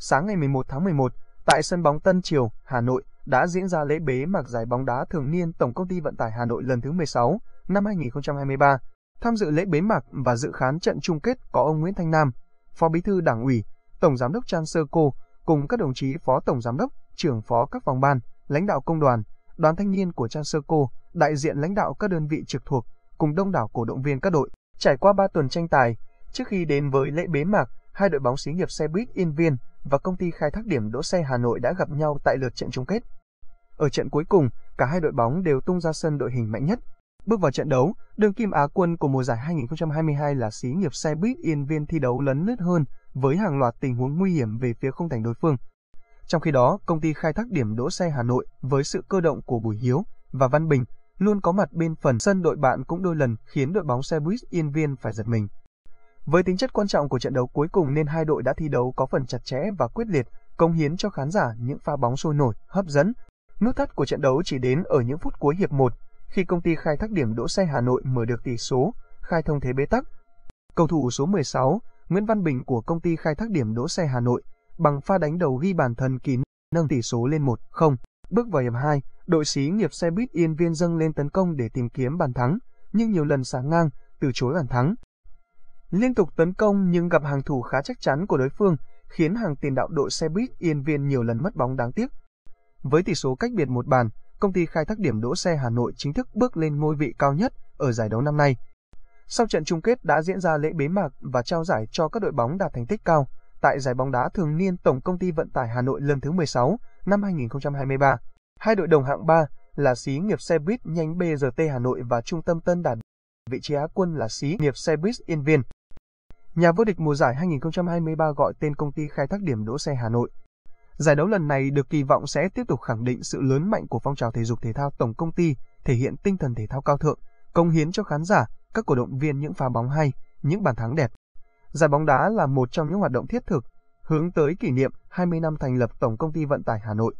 Sáng ngày 11 tháng 11, tại sân bóng Tân Triều, Hà Nội, đã diễn ra lễ bế mạc giải bóng đá thường niên Tổng công ty Vận tải Hà Nội lần thứ 16 năm 2023. Tham dự lễ bế mạc và dự khán trận chung kết có ông Nguyễn Thanh Nam, Phó Bí thư Đảng ủy, Tổng giám đốc Trang Sơ Cô cùng các đồng chí Phó Tổng giám đốc, trưởng phó các phòng ban, lãnh đạo công đoàn, đoàn thanh niên của Trang Sơ Cô, đại diện lãnh đạo các đơn vị trực thuộc cùng đông đảo cổ động viên các đội. Trải qua 3 tuần tranh tài, trước khi đến với lễ bế mạc, hai đội bóng xí nghiệp xe buýt Yên Viên và công ty khai thác điểm đỗ xe Hà Nội đã gặp nhau tại lượt trận chung kết. Ở trận cuối cùng, cả hai đội bóng đều tung ra sân đội hình mạnh nhất. Bước vào trận đấu, đương kim Á quân của mùa giải 2022 là xí nghiệp xe buýt Yên Viên thi đấu lấn lướt hơn với hàng loạt tình huống nguy hiểm về phía không thành đối phương. Trong khi đó, công ty khai thác điểm đỗ xe Hà Nội với sự cơ động của Bùi Hiếu và Văn Bình luôn có mặt bên phần sân đội bạn cũng đôi lần khiến đội bóng xe buýt Yên Viên phải giật mình. Với tính chất quan trọng của trận đấu cuối cùng nên hai đội đã thi đấu có phần chặt chẽ và quyết liệt, công hiến cho khán giả những pha bóng sôi nổi, hấp dẫn. Nút thắt của trận đấu chỉ đến ở những phút cuối hiệp 1, khi công ty khai thác điểm đỗ xe Hà Nội mở được tỷ số, khai thông thế bế tắc. Cầu thủ số 16, Nguyễn Văn Bình của công ty khai thác điểm đỗ xe Hà Nội bằng pha đánh đầu ghi bàn thần kín nâng tỷ số lên 1-0. Bước vào hiệp 2, đội xí nghiệp xe buýt Yên Viên dâng lên tấn công để tìm kiếm bàn thắng, nhưng nhiều lần sáng ngang, từ chối bàn thắng. Liên tục tấn công nhưng gặp hàng thủ khá chắc chắn của đối phương, khiến hàng tiền đạo đội xe buýt Yên Viên nhiều lần mất bóng đáng tiếc. Với tỷ số cách biệt một bàn, công ty khai thác điểm đỗ xe Hà Nội chính thức bước lên ngôi vị cao nhất ở giải đấu năm nay. Sau trận chung kết đã diễn ra lễ bế mạc và trao giải cho các đội bóng đạt thành tích cao tại giải bóng đá thường niên Tổng công ty Vận tải Hà Nội lần thứ 16 năm 2023. Hai đội đồng hạng 3 là xí nghiệp xe buýt nhanh BRT Hà Nội và Trung tâm Tân Đạt. Vị trí Á quân là xí nghiệp xe buýt Yên Viên. Nhà vô địch mùa giải 2023 gọi tên công ty khai thác điểm đỗ xe Hà Nội. Giải đấu lần này được kỳ vọng sẽ tiếp tục khẳng định sự lớn mạnh của phong trào thể dục thể thao tổng công ty, thể hiện tinh thần thể thao cao thượng, công hiến cho khán giả, các cổ động viên những pha bóng hay, những bàn thắng đẹp. Giải bóng đá là một trong những hoạt động thiết thực hướng tới kỷ niệm 20 năm thành lập Tổng công ty Vận tải Hà Nội.